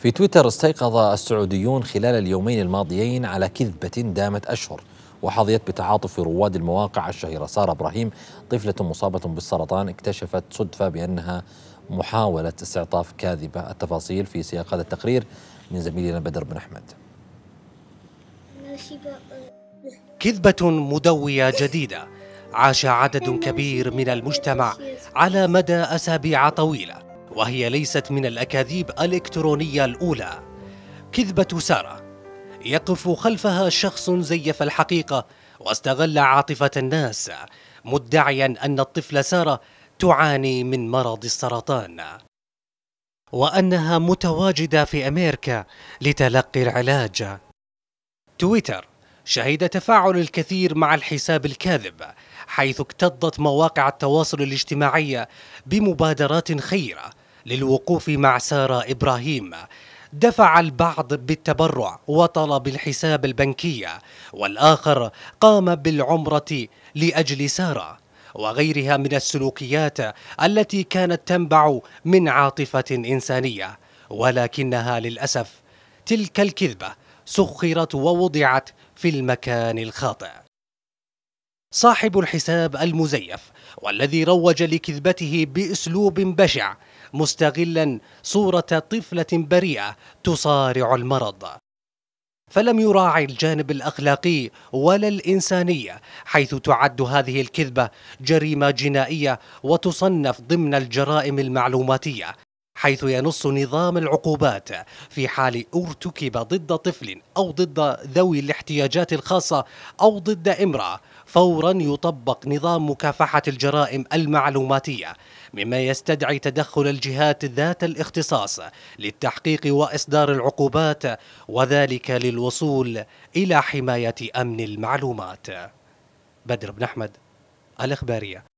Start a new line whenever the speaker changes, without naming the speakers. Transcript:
في تويتر استيقظ السعوديون خلال اليومين الماضيين على كذبة دامت أشهر وحظيت بتعاطف رواد المواقع الشهيرة سارة إبراهيم طفلة مصابة بالسرطان اكتشفت صدفة بأنها محاولة استعطاف كاذبة التفاصيل في سياق
هذا التقرير من
زميلنا بدر بن
أحمد كذبة مدوية جديدة عاش عدد كبير من المجتمع على مدى أسابيع طويلة وهي ليست من الأكاذيب الإلكترونية الأولى كذبة سارة يقف خلفها شخص زيف الحقيقة واستغل عاطفة الناس مدعيا أن الطفل سارة تعاني من مرض السرطان وأنها متواجدة في أمريكا لتلقي العلاج تويتر شهد تفاعل الكثير مع الحساب الكاذب حيث اكتضت مواقع التواصل الاجتماعي بمبادرات خيرة للوقوف مع سارة إبراهيم دفع البعض بالتبرع وطلب الحساب البنكي والآخر قام بالعمرة لأجل سارة وغيرها من السلوكيات التي كانت تنبع من عاطفة إنسانية ولكنها للأسف تلك الكذبة سخرت ووضعت في المكان الخاطئ صاحب الحساب المزيف والذي روج لكذبته باسلوب بشع مستغلا صوره طفله بريئه تصارع المرض فلم يراعي الجانب الاخلاقي ولا الانساني حيث تعد هذه الكذبه جريمه جنائيه وتصنف ضمن الجرائم المعلوماتيه حيث ينص نظام العقوبات في حال ارتكب ضد طفل أو ضد ذوي الاحتياجات الخاصة أو ضد امرأة فورا يطبق نظام مكافحة الجرائم المعلوماتية مما يستدعي تدخل الجهات ذات الاختصاص للتحقيق وإصدار العقوبات وذلك للوصول إلى حماية أمن المعلومات بدر بن أحمد الإخبارية